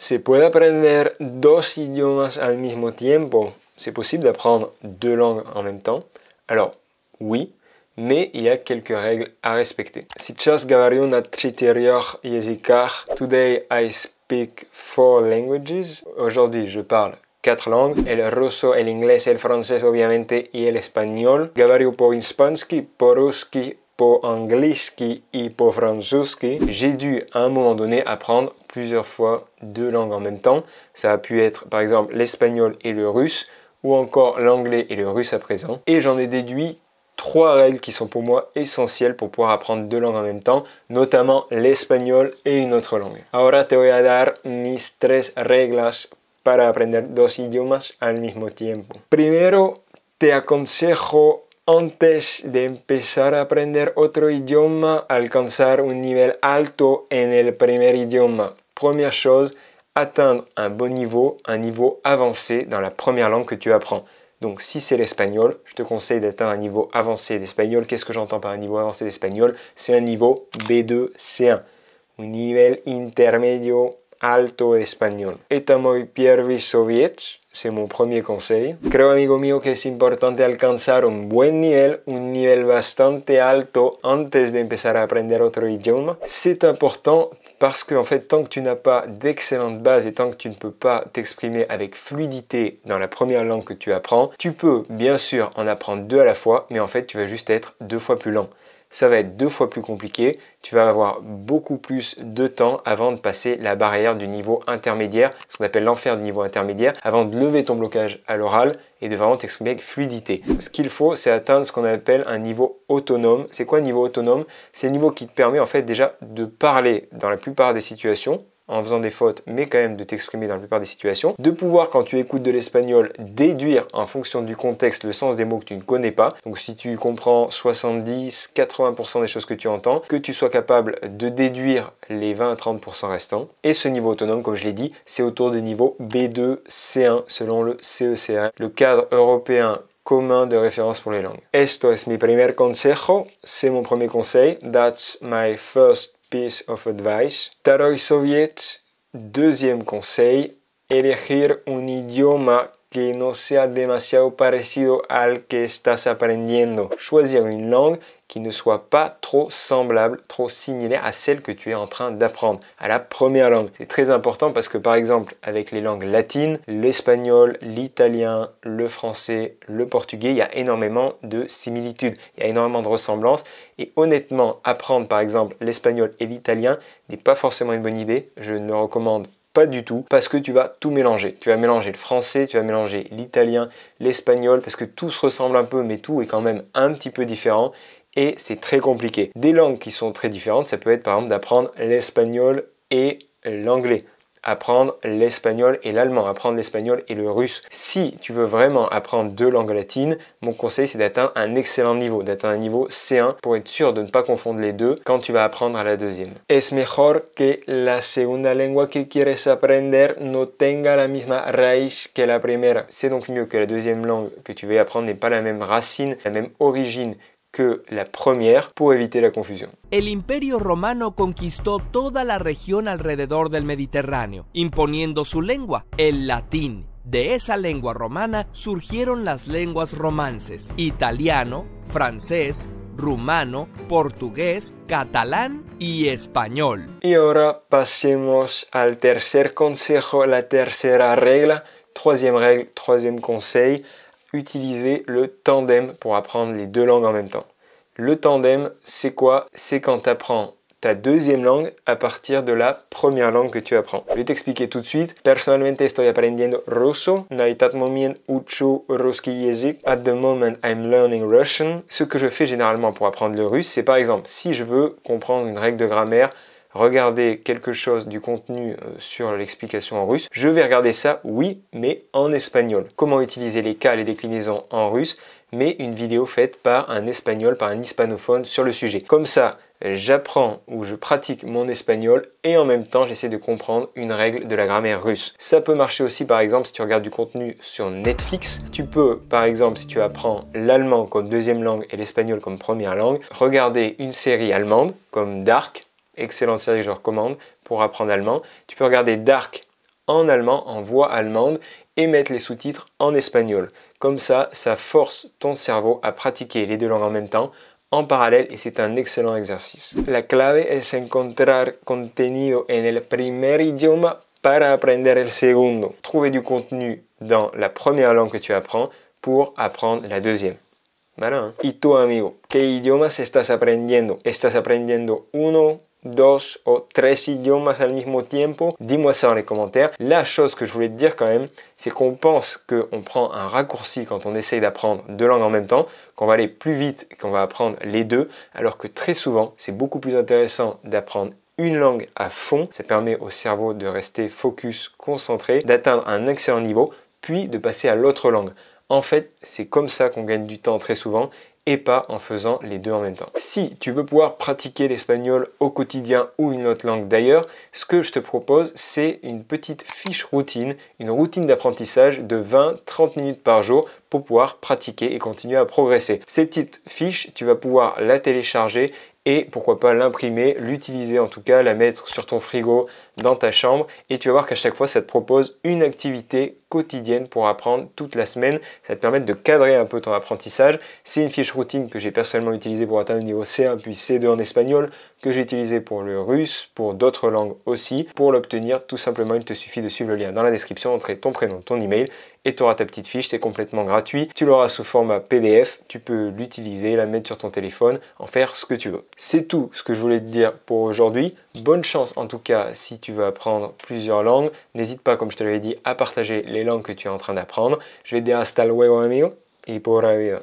Se puede aprender dos idiomas al mismo tiempo. C'est possible d'apprendre deux langues en même temps Alors, oui, mais il y a quelques règles à respecter. Сейчас говорю на четырех языках. Today I speak four languages. Aujourd'hui, je parle quatre langues, el russo, el inglés, el francés, obviamente, y el espagnol. Говорю по-испански, по-русски, po qui et pour j'ai dû à un moment donné apprendre plusieurs fois deux langues en même temps. Ça a pu être par exemple l'espagnol et le russe, ou encore l'anglais et le russe à présent. Et j'en ai déduit trois règles qui sont pour moi essentielles pour pouvoir apprendre deux langues en même temps, notamment l'espagnol et une autre langue. Ahora te voy a dar mis tres reglas para aprender dos idiomas al mismo tiempo. Primero, te aconsejo antes de empezar a aprender otro idioma, alcanzar un nivel alto en el primer idioma. Première chose, atteindre un bon niveau, un niveau avancé dans la première langue que tu apprends. Donc si c'est l'espagnol, je te conseille d'atteindre un niveau avancé d'espagnol. Qu'est-ce que j'entends par un niveau avancé d'espagnol C'est un niveau B2, C1. Un niveau intermedio alto d'espagnol. Et moi, Pierre Soviets c'est mon premier conseil. amigo que un nivel, un nivel bastante alto de otro idioma. C'est important parce que, en fait, tant que tu n'as pas d'excellentes bases et tant que tu ne peux pas t'exprimer avec fluidité dans la première langue que tu apprends, tu peux bien sûr en apprendre deux à la fois, mais en fait, tu vas juste être deux fois plus lent ça va être deux fois plus compliqué. Tu vas avoir beaucoup plus de temps avant de passer la barrière du niveau intermédiaire, ce qu'on appelle l'enfer du niveau intermédiaire, avant de lever ton blocage à l'oral et de vraiment t'exprimer avec fluidité. Ce qu'il faut, c'est atteindre ce qu'on appelle un niveau autonome. C'est quoi un niveau autonome C'est un niveau qui te permet en fait déjà de parler dans la plupart des situations en faisant des fautes, mais quand même de t'exprimer dans la plupart des situations, de pouvoir quand tu écoutes de l'espagnol déduire en fonction du contexte le sens des mots que tu ne connais pas. Donc si tu comprends 70, 80% des choses que tu entends, que tu sois capable de déduire les 20 30% restants. Et ce niveau autonome, comme je l'ai dit, c'est autour des niveau B2, C1 selon le CECR, le cadre européen commun de référence pour les langues. Esto es mi primer consejo, c'est mon premier conseil. That's my first piece of advice. Taroy Soviet, deuxième conseil, élegir un idioma que no sea demasiado parecido al que estás aprendiendo. Choisir une langue qui ne soit pas trop semblable, trop similaire à celle que tu es en train d'apprendre, à la première langue. C'est très important parce que par exemple avec les langues latines, l'espagnol, l'italien, le français, le portugais, il y a énormément de similitudes, il y a énormément de ressemblances et honnêtement apprendre par exemple l'espagnol et l'italien n'est pas forcément une bonne idée, je ne le recommande du tout parce que tu vas tout mélanger. Tu vas mélanger le français, tu vas mélanger l'italien, l'espagnol parce que tout se ressemble un peu mais tout est quand même un petit peu différent et c'est très compliqué. Des langues qui sont très différentes, ça peut être par exemple d'apprendre l'espagnol et l'anglais apprendre l'espagnol et l'allemand, apprendre l'espagnol et le russe. Si tu veux vraiment apprendre deux langues latines, mon conseil c'est d'atteindre un excellent niveau, d'atteindre un niveau C1 pour être sûr de ne pas confondre les deux quand tu vas apprendre à la deuxième. Es mejor que la segunda lengua que quieres aprender no tenga la misma raíz que la primera. C'est donc mieux que la deuxième langue que tu veux apprendre n'ait pas la même racine, la même origine que la première pour evitar la confusión. El imperio romano conquistó toda la región alrededor del Mediterráneo, imponiendo su lengua, el latín. De esa lengua romana surgieron las lenguas romances, italiano, francés, rumano, portugués, catalán y español. Y ahora pasemos al tercer consejo, la tercera regla, troisième règle, troisième conseil, utiliser le tandem pour apprendre les deux langues en même temps. Le tandem, c'est quoi C'est quand tu apprends ta deuxième langue à partir de la première langue que tu apprends. Je vais t'expliquer tout de suite. Personnellement, estoy aprendiendo ruso. Na At the moment I'm learning Russian. Ce que je fais généralement pour apprendre le russe, c'est par exemple si je veux comprendre une règle de grammaire regarder quelque chose du contenu euh, sur l'explication en russe, je vais regarder ça, oui, mais en espagnol. Comment utiliser les cas et les déclinaisons en russe, mais une vidéo faite par un espagnol, par un hispanophone sur le sujet. Comme ça, j'apprends ou je pratique mon espagnol et en même temps j'essaie de comprendre une règle de la grammaire russe. Ça peut marcher aussi par exemple si tu regardes du contenu sur Netflix. Tu peux par exemple si tu apprends l'allemand comme deuxième langue et l'espagnol comme première langue, regarder une série allemande comme Dark excellente série que je recommande pour apprendre l'allemand. Tu peux regarder Dark en allemand, en voix allemande, et mettre les sous-titres en espagnol. Comme ça, ça force ton cerveau à pratiquer les deux langues en même temps, en parallèle, et c'est un excellent exercice. La clave est encontrar contenido en el primer idioma para aprender el segundo. Trouver du contenu dans la première langue que tu apprends pour apprendre la deuxième. Malin. Y hein tu amigo, ¿qué estás aprendiendo? ¿Estás aprendiendo uno, dos o tres idiomas al mismo tiempo Dis-moi ça dans les commentaires. La chose que je voulais te dire quand même, c'est qu'on pense qu'on prend un raccourci quand on essaye d'apprendre deux langues en même temps, qu'on va aller plus vite, qu'on va apprendre les deux, alors que très souvent, c'est beaucoup plus intéressant d'apprendre une langue à fond. Ça permet au cerveau de rester focus, concentré, d'atteindre un excellent niveau, puis de passer à l'autre langue. En fait, c'est comme ça qu'on gagne du temps très souvent et pas en faisant les deux en même temps. Si tu veux pouvoir pratiquer l'espagnol au quotidien ou une autre langue d'ailleurs, ce que je te propose, c'est une petite fiche routine, une routine d'apprentissage de 20-30 minutes par jour pour pouvoir pratiquer et continuer à progresser. Cette petite fiche, tu vas pouvoir la télécharger et pourquoi pas l'imprimer, l'utiliser en tout cas, la mettre sur ton frigo, dans ta chambre et tu vas voir qu'à chaque fois ça te propose une activité quotidienne pour apprendre toute la semaine. Ça te permet de cadrer un peu ton apprentissage. C'est une fiche routine que j'ai personnellement utilisée pour atteindre le niveau C1 puis C2 en espagnol, que j'ai utilisée pour le russe, pour d'autres langues aussi. Pour l'obtenir, tout simplement, il te suffit de suivre le lien dans la description, entrer ton prénom, ton email et tu auras ta petite fiche, c'est complètement gratuit. Tu l'auras sous format PDF, tu peux l'utiliser, la mettre sur ton téléphone, en faire ce que tu veux. C'est tout ce que je voulais te dire pour aujourd'hui. Bonne chance en tout cas si tu veux apprendre plusieurs langues. N'hésite pas, comme je te l'avais dit, à partager les langues que tu es en train d'apprendre. Je vais déinstaller dire hasta luego, amigo, y por la